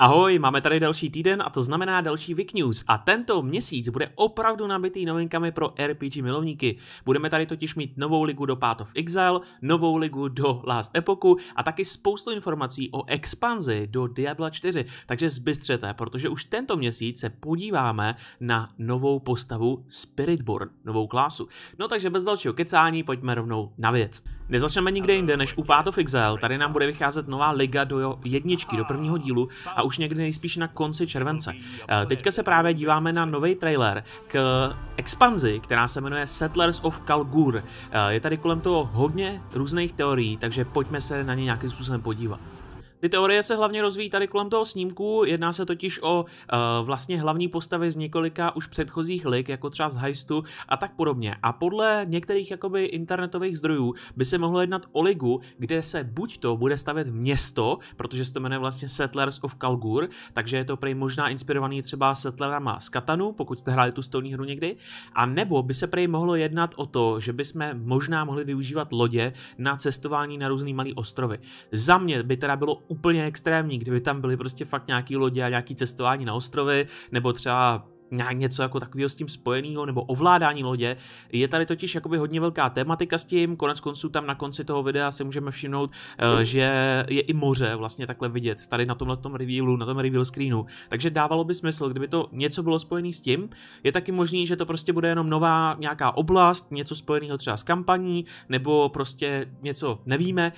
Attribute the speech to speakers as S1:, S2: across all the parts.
S1: Ahoj, máme tady další týden a to znamená další Vic News a tento měsíc bude opravdu nabitý novinkami pro RPG milovníky. Budeme tady totiž mít novou ligu do Path of Exile, novou ligu do Last Epochu a taky spoustu informací o expanzi do Diabla 4, takže zbystřete, protože už tento měsíc se podíváme na novou postavu Spiritborn, novou klásu. No takže bez dalšího kecání pojďme rovnou na věc. Nezačneme nikde jinde než u Path of Exile, tady nám bude vycházet nová liga do jedničky, do prvního dílu a už někdy nejspíš na konci července. Eh, teďka se právě díváme na nový trailer k expanzi, která se jmenuje Settlers of Kalgur. Eh, je tady kolem toho hodně různých teorií, takže pojďme se na ně nějakým způsobem podívat. Ty teorie se hlavně rozvíjí tady kolem toho snímku, jedná se totiž o uh, vlastně hlavní postavy z několika už předchozích lik, jako třeba z Heistu a tak podobně. A podle některých jakoby internetových zdrojů by se mohlo jednat o ligu, kde se buď to bude stavět město, protože se to jmenuje vlastně Settlers of Kalgur, takže je to prej možná inspirovaný třeba Settlerama z Katanu, pokud jste hráli tu stolní hru někdy, a nebo by se prej mohlo jednat o to, že by jsme možná mohli využívat lodě na cestování na různý malý ostrovy. Za mě by teda bylo úplně extrémní, kdyby tam byly prostě fakt nějaký lodě a nějaký cestování na ostrovy, nebo třeba nějak něco jako takového s tím spojeného nebo ovládání lodě. Je tady totiž jakoby hodně velká tématika s tím, konec konců tam na konci toho videa si můžeme všimnout, eh, že je i moře vlastně takhle vidět tady na tomhle tom revealu, na tom reveal screenu. Takže dávalo by smysl, kdyby to něco bylo spojené s tím. Je taky možný, že to prostě bude jenom nová nějaká oblast, něco spojeného třeba s kampaní, nebo prostě něco nevíme.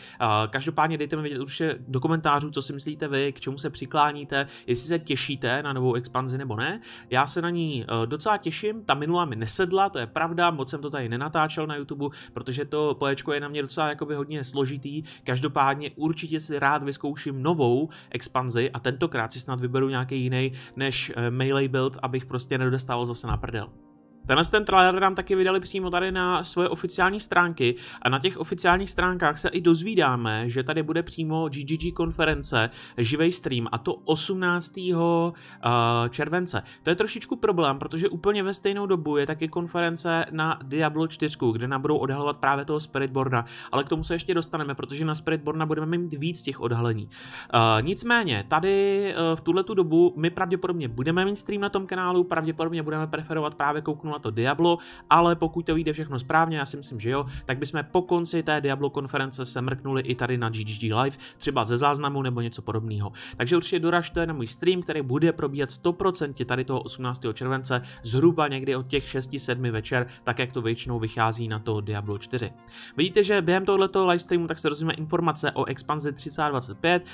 S1: Každopádně dejte mi vědět už do komentářů, co si myslíte vy, k čemu se přikláníte, jestli se těšíte na novou expanzi nebo ne. Já se se na ní eh, docela těším, ta minula mi nesedla, to je pravda, moc jsem to tady nenatáčel na YouTube, protože to PEčko je na mě docela jakoby hodně složitý, každopádně určitě si rád vyzkouším novou expanzi a tentokrát si snad vyberu nějaký jiný než eh, melee build, abych prostě nedostával zase na prdel. Tenhle ten trailer nám taky vydali přímo tady na svoje oficiální stránky a na těch oficiálních stránkách se i dozvídáme, že tady bude přímo GGG konference, živý stream a to 18. Eh, července. To je trošičku problém, protože úplně ve stejnou dobu je taky konference na Diablo 4, kde nám budou odhalovat právě toho Spiritborna, ale k tomu se ještě dostaneme, protože na Spiritborna budeme mít víc těch odhalení. Eh, nicméně, tady eh, v tuhle dobu my pravděpodobně budeme mít stream na tom kanálu, pravděpodobně budeme preferovat právě kouknout to Diablo, ale pokud to vyjde všechno správně, já si myslím, že jo, tak bychom po konci té Diablo konference se mrknuli i tady na GG Live, třeba ze záznamu nebo něco podobného. Takže určitě doražte na můj stream, který bude probíhat 100% tady toho 18. července, zhruba někdy od těch 6-7 večer, tak jak to většinou vychází na to Diablo 4. Vidíte, že během tohoto streamu tak se dozvíme informace o expanzi 325,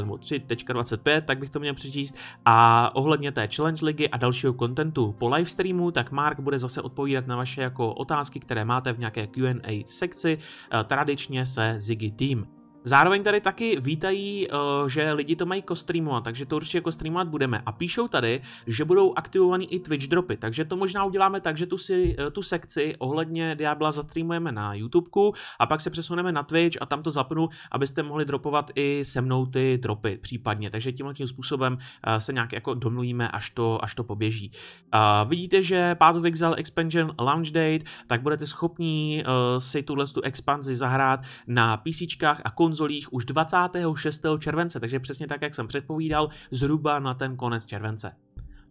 S1: nebo 3.25, tak bych to měl přečíst, a ohledně té Challenge ligy a dalšího kontentu. Po live streamu, tak má Mark bude zase odpovídat na vaše jako otázky, které máte v nějaké Q&A sekci, eh, tradičně se Ziggy Team. Zároveň tady taky vítají, eh, že lidi to mají kostreamovat, takže to určitě kostreamovat budeme. A píšou tady, že budou aktivovaný i Twitch dropy, takže to možná uděláme tak, že tu, si, eh, tu sekci ohledně Diabla zatreamujeme na YouTubeku a pak se přesuneme na Twitch a tam to zapnu, abyste mohli dropovat i se mnou ty dropy případně. Takže tímhle tím způsobem eh, se nějak jako domluvíme, až to, až to poběží. A vidíte, že of Exile expansion launch date, tak budete schopni si tuhle tu expanzi zahrát na PC a konzolách konzolích už 26. července, takže přesně tak, jak jsem předpovídal, zhruba na ten konec července.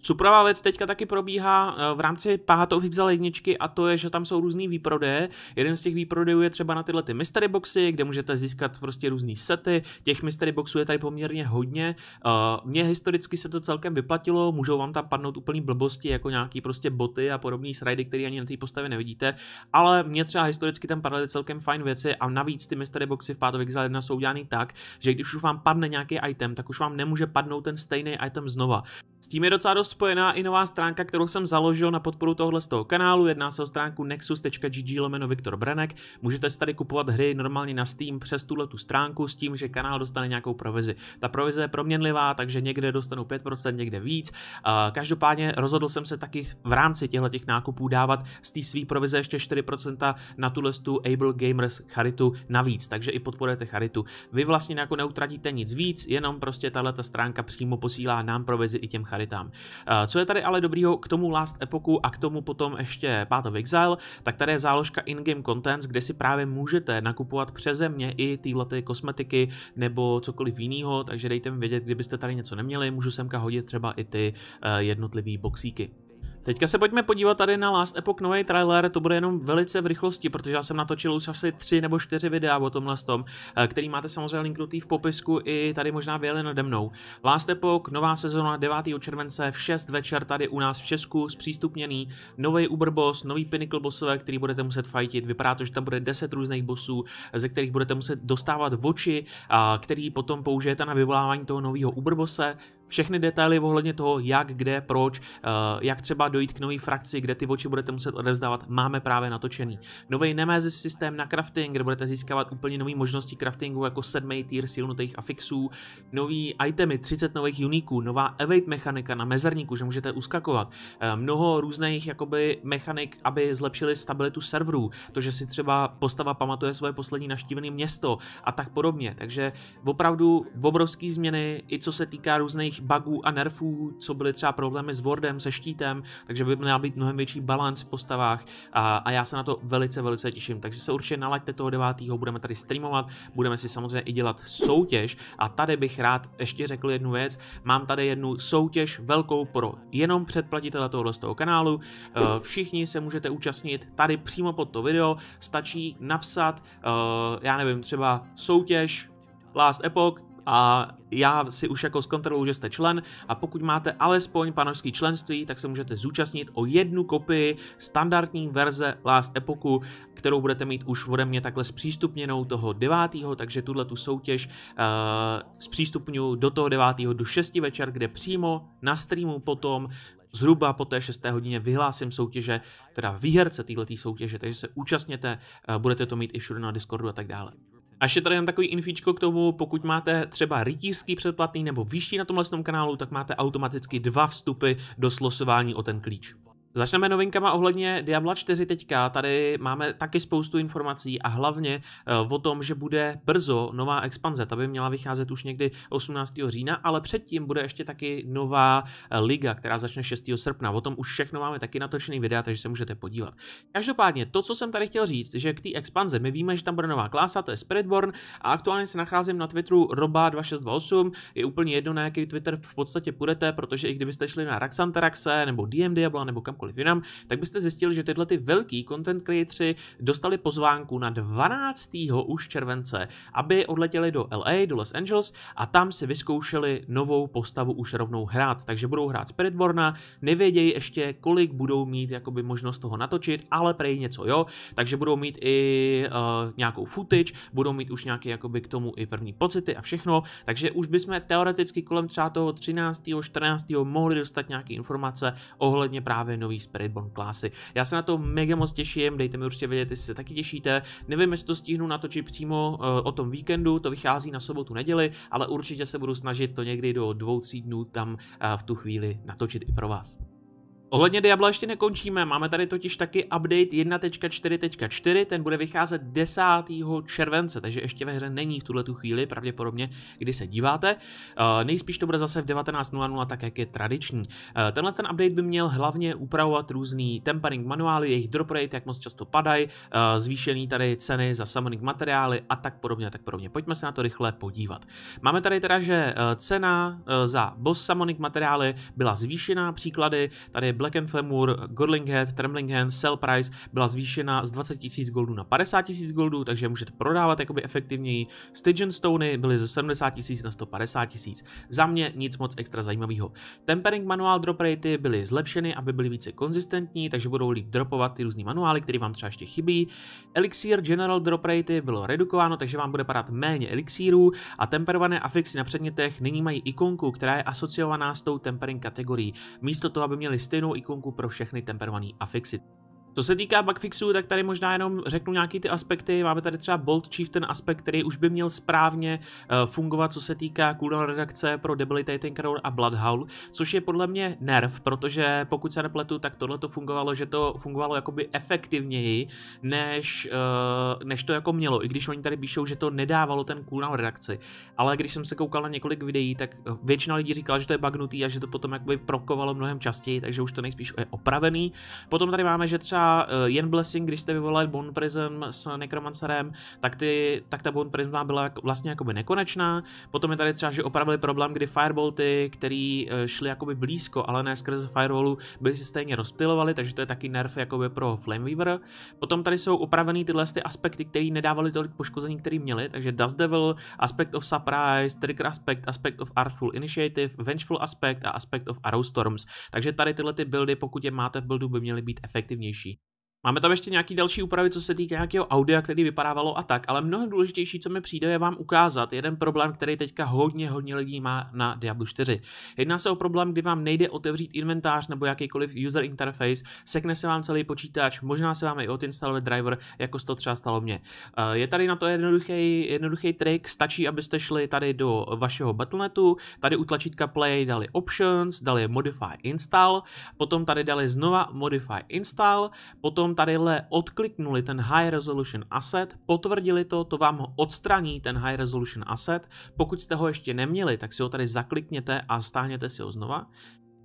S1: Suprava věc teďka taky probíhá eh, v rámci pátou Hyxel jedničky a to je, že tam jsou různý výprodeje. Jeden z těch výprodejů je třeba na tyhle ty mystery boxy, kde můžete získat prostě různý sety. Těch mystery boxů je tady poměrně hodně. Eh, mně historicky se to celkem vyplatilo, můžou vám tam padnout úplný blbosti, jako nějaký prostě boty a podobný srajdy, které ani na té postavě nevidíte, ale mě třeba historicky tam padaly celkem fajn věci a navíc ty mystery boxy v pátou Hyxel 1 jsou udělány tak, že když už vám padne nějaký item, tak už vám nemůže padnout ten stejný item znova. S tím je docela dost spojená i nová stránka, kterou jsem založil na podporu tohle z toho kanálu. Jedná se o stránku nexus.gg lomeno Viktor Branek. Můžete si tady kupovat hry normálně na Steam přes tuhle tu stránku s tím, že kanál dostane nějakou provizi. Ta provize je proměnlivá, takže někde dostanu 5%, někde víc. Každopádně rozhodl jsem se taky v rámci těchto těch nákupů dávat z té své provize ještě 4% na tuhle tu Able Gamers charitu navíc, takže i podporujete charitu. Vy vlastně jako neutratíte nic víc, jenom prostě tahle stránka přímo posílá nám provizi i těm charitám. Co je tady ale dobrýho k tomu Last epoku a k tomu potom ještě Path of Exile, tak tady je záložka in-game contents, kde si právě můžete nakupovat přeze mě i tyhle ty kosmetiky nebo cokoliv jiného, takže dejte mi vědět, kdybyste tady něco neměli, můžu semka hodit třeba i ty eh, jednotlivý boxíky. Teďka se pojďme podívat tady na Last Epoch nový trailer, to bude jenom velice v rychlosti, protože já jsem natočil už asi tři nebo čtyři videa o tomhle tom, eh, který máte samozřejmě linknutý v popisku i tady možná vyjeli nade mnou. Last Epoch, nová sezóna 9. července v 6 večer tady u nás v Česku, zpřístupněný nový Uber Boss, nový Pinnacle Bossové, který budete muset fightit. Vypadá to, že tam bude 10 různých bossů, eh, ze kterých budete muset dostávat oči, který potom použijete na vyvolávání toho nového Uber Bose. Všechny detaily ohledně toho, jak, kde, proč, eh, jak třeba dojít k nové frakci, kde ty oči budete muset odevzdávat, máme právě natočený. Nový Nemesis systém na crafting, kde budete získávat úplně nové možnosti craftingu jako sedmý tier silnutých afixů, nový itemy, 30 nových uniků, nová evade mechanika na mezerníku, že můžete uskakovat, eh, mnoho různých jakoby mechanik, aby zlepšili stabilitu serverů, to, že si třeba postava pamatuje svoje poslední naštívené město a tak podobně. Takže opravdu obrovské změny, i co se týká různých bugů a nerfů, co byly třeba problémy s Wordem, se štítem, takže by měl být mnohem větší balans v postavách a, a já se na to velice, velice těším. Takže se určitě nalaďte toho 9. budeme tady streamovat, budeme si samozřejmě i dělat soutěž a tady bych rád ještě řekl jednu věc. Mám tady jednu soutěž velkou pro jenom předplatitele tohoto z toho kanálu. E, všichni se můžete účastnit tady přímo pod to video, stačí napsat, e, já nevím, třeba soutěž Last Epoch, a já si už jako zkontroluji, že jste člen a pokud máte alespoň panovský členství, tak se můžete zúčastnit o jednu kopii standardní verze Last Epoku, kterou budete mít už ode mě takhle zpřístupněnou toho 9. takže tuhle tu soutěž uh, eh, zpřístupňu do toho 9. do 6 večer, kde přímo na streamu potom zhruba po té 6. hodině vyhlásím soutěže, teda výherce této soutěže, takže se účastněte, eh, budete to mít i všude na Discordu a tak dále. A ještě tady jen takový infíčko k tomu, pokud máte třeba rytířský předplatný nebo vyšší na tomhle kanálu, tak máte automaticky dva vstupy do slosování o ten klíč. Začneme novinkama ohledně Diabla 4 teďka. Tady máme taky spoustu informací a hlavně eh, o tom, že bude brzo nová expanze. Ta by měla vycházet už někdy 18. října, ale předtím bude ještě taky nová eh, liga, která začne 6. srpna. O tom už všechno máme taky natočený videa, takže se můžete podívat. Každopádně to, co jsem tady chtěl říct, že k té expanze my víme, že tam bude nová klása, to je Spiritborn a aktuálně se nacházím na Twitteru roba2628. Je úplně jedno, na jaký Twitter v podstatě půjdete, protože i kdybyste šli na Raxantaraxe nebo DM Diabla nebo kamkoliv kamkoliv jinam, tak byste zjistili, že tyhle ty velký content creatori dostali pozvánku na 12. už července, aby odletěli do LA, do Los Angeles a tam si vyzkoušeli novou postavu už rovnou hrát, takže budou hrát Spiritborna, nevědějí ještě, kolik budou mít jakoby možnost toho natočit, ale prej něco jo, takže budou mít i uh, nějakou footage, budou mít už nějaké jakoby k tomu i první pocity a všechno, takže už bychom teoreticky kolem třeba toho 13. 14. mohli dostat nějaké informace ohledně právě nový mojí Spiritborn klasy. Já se na to mega moc těším, dejte mi určitě vědět, jestli se taky těšíte. Nevím, jestli to stihnu natočit přímo eh, o tom víkendu, to vychází na sobotu, neděli, ale určitě se budu snažit to někdy do dvou, tří dnů tam eh, v tu chvíli natočit i pro vás. Ohledně Diabla ještě nekončíme, máme tady totiž taky update 1.4.4, ten bude vycházet 10. července, takže ještě ve hře není v tuhle tu chvíli, pravděpodobně, kdy se díváte. Eh, nejspíš to bude zase v 19.00, tak jak je tradiční. Eh, tenhle ten update by měl hlavně upravovat různý tempering manuály, jejich drop rate, jak moc často padají, eh, zvýšený tady ceny za summoning materiály a tak podobně, a tak podobně. Pojďme se na to rychle podívat. Máme tady teda, že cena za boss summoning materiály byla zvýšená, příklady, tady Black Head, Trembling Hand, Sell Price byla zvýšena z 20 000 goldů na 50 000 goldů, takže můžete prodávat jakoby efektivněji. Stygian Stony byly ze 70 000 na 150 000. Za mě nic moc extra zajímavého. Tempering manuál drop ratey byly zlepšeny, aby byly více konzistentní, takže budou líp dropovat ty různé manuály, které vám třeba ještě chybí. Elixir General drop ratey bylo redukováno, takže vám bude padat méně elixírů a temperované afixy na předmětech nyní mají ikonku, která je asociovaná s tou tempering kategorií. Místo toho, aby měli stynu stejnou ikonku pro všechny temperované afixy. Co se týká bugfixů, tak tady možná jenom řeknu nějaký ty aspekty. Máme tady třeba Bolt Chief, ten aspekt, který už by měl správně eh, fungovat, co se týká cooldown redakce pro Debilitating Roar a Bloodhowl, což je podle mě nerv, protože pokud se nepletu, tak tohle to fungovalo, že to fungovalo jakoby efektivněji, než, eh, než to jako mělo, i když oni tady píšou, že to nedávalo ten cooldown redakci. Ale když jsem se koukal na několik videí, tak většina lidí říkala, že to je bugnutý a že to potom jakoby prokovalo mnohem častěji, takže už to nejspíš je opravený. Potom tady máme, že třeba Eh, jen Blessing, když jste vyvolali Bone Prism s Necromancerem, tak, ty, tak ta Bone Prism byla vlastně jakoby nekonečná. Potom je tady třeba, že opravili problém, kdy Firebolty, který eh, šli jakoby blízko, ale ne skrz Firewallu, byly si stejně rozpilovali, takže to je taky nerf jakoby pro Flameweaver. Potom tady jsou upravený tyhle ty aspekty, které nedávaly tolik poškození, které měly, takže Dust Devil, Aspect of Surprise, Trigger Aspect, Aspect of Artful Initiative, Vengeful Aspect a Aspect of Arrow Storms. Takže tady tyhle ty buildy, pokud je máte v buildu, by měly být efektivnější. Máme tam ještě nějaký další úpravy, co se týká nějakého audia, který vypadávalo a tak, ale mnohem důležitější, co mi přijde, je vám ukázat jeden problém, který teďka hodně, hodně lidí má na Diablo 4. Jedná se o problém, kdy vám nejde otevřít inventář nebo jakýkoliv user interface, sekne se vám celý počítač, možná se vám i odinstaluje driver, jako se to třeba stalo mně. Eh, je tady na to jednoduchý, jednoduchý trik, stačí, abyste šli tady do vašeho Battle.netu, tady u tlačítka play dali options, dali modify install, potom tady dali znova modify install, potom Tady tadyhle odkliknuli ten High Resolution Asset, potvrdili to, to vám ho odstraní ten High Resolution Asset. Pokud jste ho ještě neměli, tak si ho tady zaklikněte a stáhněte si ho znova.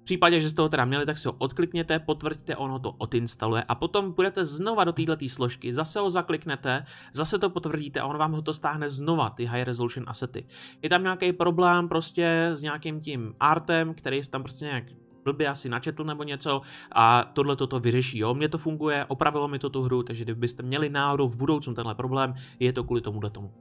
S1: V případě, že jste ho teda měli, tak si ho odklikněte, potvrďte, ono to odinstaluje a potom budete znova do této složky, zase ho zakliknete, zase to potvrdíte a on vám ho to stáhne znova, ty high resolution asety. Je tam nějaký problém prostě s nějakým tím artem, který se tam prostě nějak blbě asi načetl nebo něco a tohle toto vyřeší. Jo, mně to funguje, opravilo mi to tu hru, takže kdybyste měli náhodou v budoucnu tenhle problém, je to kvůli tomuhle tomu.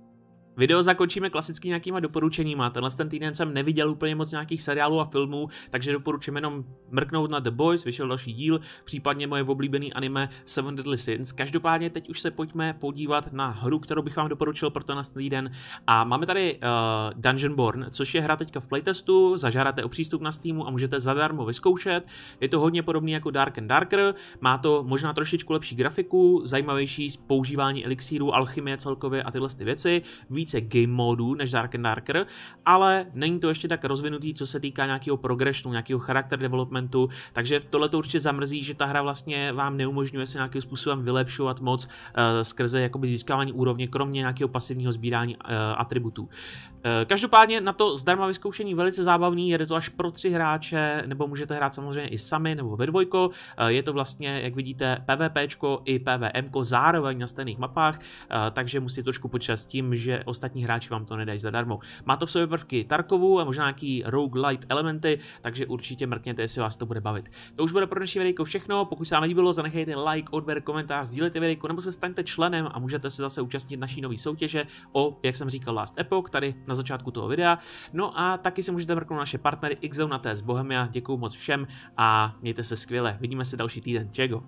S1: Video zakončíme klasicky nějakýma doporučeníma. Tenhle ten týden jsem neviděl úplně moc nějakých seriálů a filmů, takže doporučím jenom mrknout na The Boys, vyšel další díl, případně moje oblíbený anime Seven Deadly Sins. Každopádně teď už se pojďme podívat na hru, kterou bych vám doporučil pro ten týden. A máme tady uh, eh, Dungeonborn, což je hra teďka v playtestu, zažádáte o přístup na Steamu a můžete zadarmo vyzkoušet. Je to hodně podobný jako Dark and Darker, má to možná trošičku lepší grafiku, zajímavější používání elixíru, alchymie celkově a tyhle ty věci. Víc více game modů než Dark and Darker, ale není to ještě tak rozvinutý, co se týká nějakého progresu, nějakého charakter developmentu, takže tohle to určitě zamrzí, že ta hra vlastně vám neumožňuje se nějakým způsobem vylepšovat moc uh, skrze jakoby získávání úrovně, kromě nějakého pasivního sbírání uh, atributů. Uh, každopádně na to zdarma vyzkoušení velice zábavný, je to až pro tři hráče, nebo můžete hrát samozřejmě i sami nebo ve dvojko. Uh, je to vlastně, jak vidíte, PvP i PvM zároveň na stejných mapách, uh, takže musí trošku počítat s tím, že ostatní hráči vám to nedají zadarmo. Má to v sobě prvky Tarkovu a možná nějaký roguelite elementy, takže určitě mrkněte, jestli vás to bude bavit. To už bude pro dnešní video všechno, pokud se vám líbilo, zanechejte like, odběr, komentář, sdílejte video, nebo se staňte členem a můžete se zase účastnit naší nové soutěže o, jak jsem říkal, Last Epoch, tady na začátku toho videa. No a taky se můžete mrknout naše partnery Xzone na TS Bohemia. Děkuji moc všem a mějte se skvěle. Vidíme se další týden. Čego?